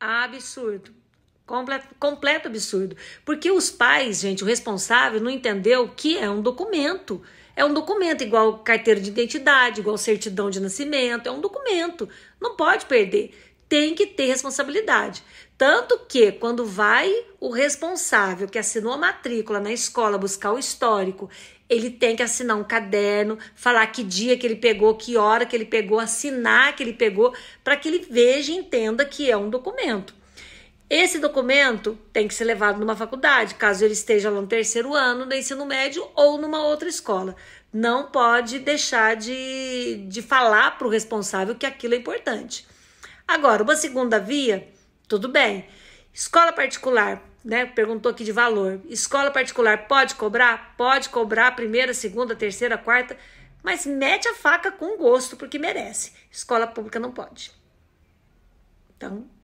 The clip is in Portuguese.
Absurdo. Completo, completo absurdo. Porque os pais, gente, o responsável não entendeu que é um documento. É um documento igual carteira de identidade, igual certidão de nascimento, é um documento. Não pode perder tem que ter responsabilidade. Tanto que, quando vai o responsável que assinou a matrícula na escola buscar o histórico, ele tem que assinar um caderno, falar que dia que ele pegou, que hora que ele pegou, assinar que ele pegou, para que ele veja e entenda que é um documento. Esse documento tem que ser levado numa faculdade, caso ele esteja lá no terceiro ano do ensino médio ou numa outra escola. Não pode deixar de, de falar para o responsável que aquilo é importante. Agora, uma segunda via, tudo bem. Escola particular, né? Perguntou aqui de valor. Escola particular pode cobrar? Pode cobrar primeira, segunda, terceira, quarta, mas mete a faca com gosto, porque merece. Escola pública não pode. Então,